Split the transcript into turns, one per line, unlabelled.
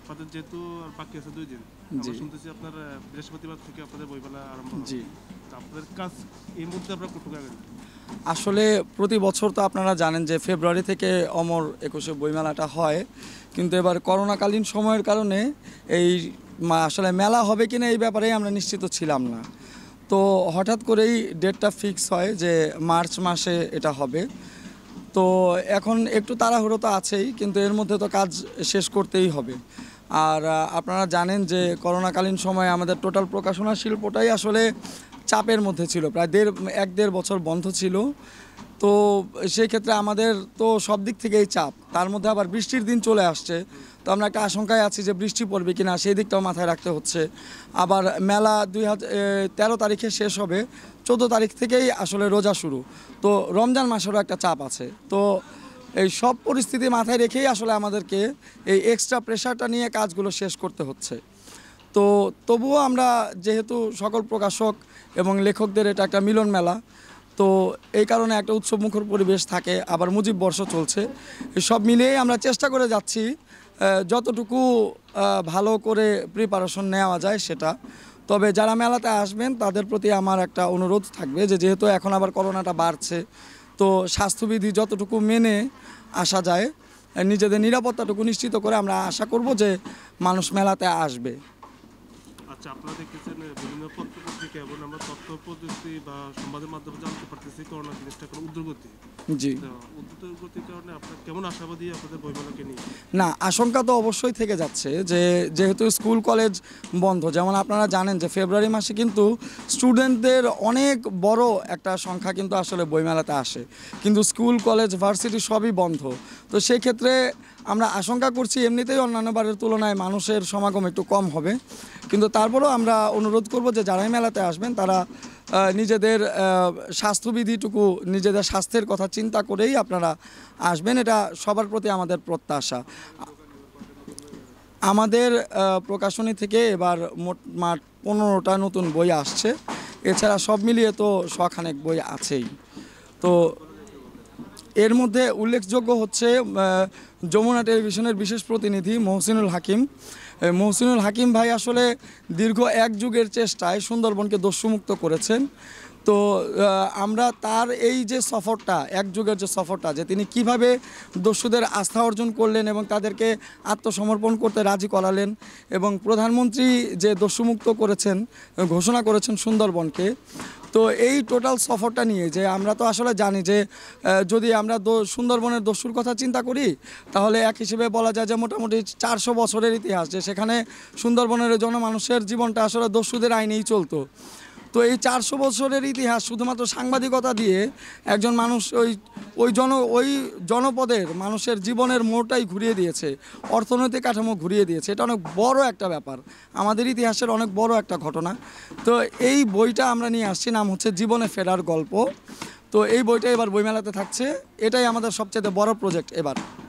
আপনাদের যেহেতু আর বাকি আছে দুই দিন আমরা শুনতেছি আপনার বৃহস্পতিবার থেকে আপনাদের বইমেলা আরম্ভ জি আপনাদের কাজ এই মুহূর্তে কতটুকু আসলে প্রতি বছর তো আপনারা জানেন যে ফেব্রুয়ারি থেকে অমর একুশে বইমেলাটা হয় কিন্তু এবার করোনাকালীন সময়ের কারণে এই আসলে মেলা হবে কিনা এই ব্যাপারে আমরা নিশ্চিত ছিলাম না তো হঠাৎ করেই ডেটটা ফিক্স হয় যে মার্চ মাসে এটা হবে তো এখন একটু তাড়াহুড়ো তো আছেই কিন্তু এর মধ্যে তো কাজ শেষ করতেই হবে আর আপনারা জানেন যে করোনাকালীন সময়ে আমাদের টোটাল প্রকাশনা শিল্পটাই আসলে চাপের মধ্যে ছিল প্রায় দেড় এক দেড় বছর বন্ধ ছিল তো সেই ক্ষেত্রে আমাদের তো সব দিক থেকেই চাপ তার মধ্যে আবার বৃষ্টির দিন চলে আসছে তো আমরা একটা আশঙ্কায় আছি যে বৃষ্টি পড়বে না সেই দিকটাও মাথায় রাখতে হচ্ছে আবার মেলা দুই তেরো তারিখে শেষ হবে চোদ্দো তারিখ থেকেই আসলে রোজা শুরু তো রমজান মাসেরও একটা চাপ আছে তো এই সব পরিস্থিতি মাথায় রেখেই আসলে আমাদেরকে এই এক্সট্রা প্রেশারটা নিয়ে কাজগুলো শেষ করতে হচ্ছে তো তবুও আমরা যেহেতু সকল প্রকাশক এবং লেখকদের এটা একটা মিলন মেলা তো এই কারণে একটা উৎসব মুখর পরিবেশ থাকে আবার মুজিব বর্ষ চলছে সব মিলিয়েই আমরা চেষ্টা করে যাচ্ছি যতটুকু ভালো করে প্রিপারেশন নেওয়া যায় সেটা তবে যারা মেলাতে আসবেন তাদের প্রতি আমার একটা অনুরোধ থাকবে যে যেহেতু এখন আবার করোনাটা বাড়ছে তো স্বাস্থ্যবিধি যতটুকু মেনে আসা যায় নিজেদের নিরাপত্তাটুকু নিশ্চিত করে আমরা আশা করব যে মানুষ মেলাতে আসবে হচ্ছে আপনারা দেখতেছেন বিভিন্ন পত্র এবং আমরা তথ্য প্রযুক্তি বা সংবাদের মাধ্যমে জানতে পারতেছি করোনা জিনিসটা কোনো উদ্রগতি জি কেমন না আশঙ্কা তো অবশ্যই থেকে যাচ্ছে যে যেহেতু স্কুল কলেজ বন্ধ যেমন আপনারা জানেন যে ফেব্রুয়ারি মাসে কিন্তু স্টুডেন্টদের অনেক বড় একটা সংখ্যা কিন্তু আসলে বইমেলাতে আসে কিন্তু স্কুল কলেজ ভার্সিটি সবই বন্ধ তো সেক্ষেত্রে আমরা আশঙ্কা করছি এমনিতেই অন্যান্য বারের তুলনায় মানুষের সমাগম একটু কম হবে কিন্তু তারপরেও আমরা অনুরোধ করব যে যারাই মেলাতে আসবেন তারা নিজেদের স্বাস্থ্যবিধিটুকু নিজেদের স্বাস্থ্যের কথা চিন্তা করেই আপনারা আসবেন এটা সবার প্রতি আমাদের প্রত্যাশা আমাদের প্রকাশনী থেকে এবার মোট মাঠ পনেরোটা নতুন বই আসছে এছাড়া সব মিলিয়ে তো শখানেক বই আছেই তো এর মধ্যে উল্লেখযোগ্য হচ্ছে যমুনা টেলিভিশনের বিশেষ প্রতিনিধি মহসিনুল হাকিম মহসিনুল হাকিম ভাই আসলে দীর্ঘ এক যুগের চেষ্টায় সুন্দরবনকে দস্যুমুক্ত করেছেন তো আমরা তার এই যে সফরটা এক যুগের যে সফরটা যে তিনি কিভাবে দস্যুদের আস্থা অর্জন করলেন এবং তাদেরকে আত্মসমর্পণ করতে রাজি করালেন এবং প্রধানমন্ত্রী যে দস্যুমুক্ত করেছেন ঘোষণা করেছেন সুন্দরবনকে তো এই টোটাল সফরটা নিয়ে যে আমরা তো আসলে জানি যে যদি আমরা সুন্দরবনের দস্যুর কথা চিন্তা করি তাহলে এক হিসেবে বলা যায় যে মোটামুটি চারশো বছরের ইতিহাস যে সেখানে সুন্দরবনের জনমানুষের জীবনটা আসলে দস্যুদের আইনেই চলতো তো এই চারশো বছরের ইতিহাস শুধুমাত্র সাংবাদিকতা দিয়ে একজন মানুষ ওই ওই জন ওই জনপদের মানুষের জীবনের মোড়টাই ঘুরিয়ে দিয়েছে অর্থনৈতিক কাঠামো ঘুরিয়ে দিয়েছে এটা অনেক বড় একটা ব্যাপার আমাদের ইতিহাসের অনেক বড় একটা ঘটনা তো এই বইটা আমরা নিয়ে আসছি নাম হচ্ছে জীবনে ফেরার গল্প তো এই বইটা এবার বইমেলাতে থাকছে এটাই আমাদের সবচেয়ে বড় প্রজেক্ট এবার